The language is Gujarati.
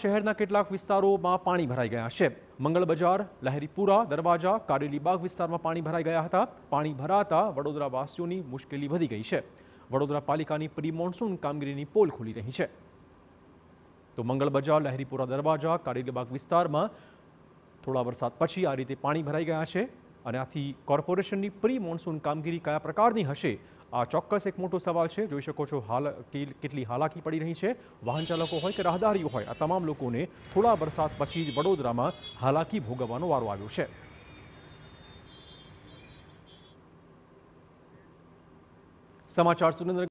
શહેરના કેટલાક વિસ્તારોમાં પાણી ભરાઈ ગયા છે મંગળ બજાર લહેરીપુરા દરવાજા કારેલી બાગ વિસ્તારમાં પાણી ભરાઈ ગયા હતા પાણી ભરાતા વડોદરાવાસીઓની મુશ્કેલી વધી ગઈ છે વડોદરા પાલિકાની પ્રી મોન્સૂન કામગીરીની પોલ ખુલી રહી છે તો મંગળ બજાર લહેરીપુરા દરવાજા કારેલી બાગ વિસ્તારમાં થોડા વરસાદ પછી આ રીતે પાણી ભરાઈ ગયા છે અને આથી કોર્પોરેશનની પ્રી મોન્સૂન કામગીરી કયા પ્રકારની હશે આ ચોક્કસ એક મોટો સવાલ છે જોઈ શકો છો હાલ કેટલી હાલાકી પડી રહી છે વાહન ચાલકો હોય કે રાહદારીઓ હોય આ તમામ લોકોને થોડા વરસાદ પછી જ વડોદરામાં હાલાકી ભોગવવાનો વારો આવ્યો છે સમાચાર સુરેન્દ્ર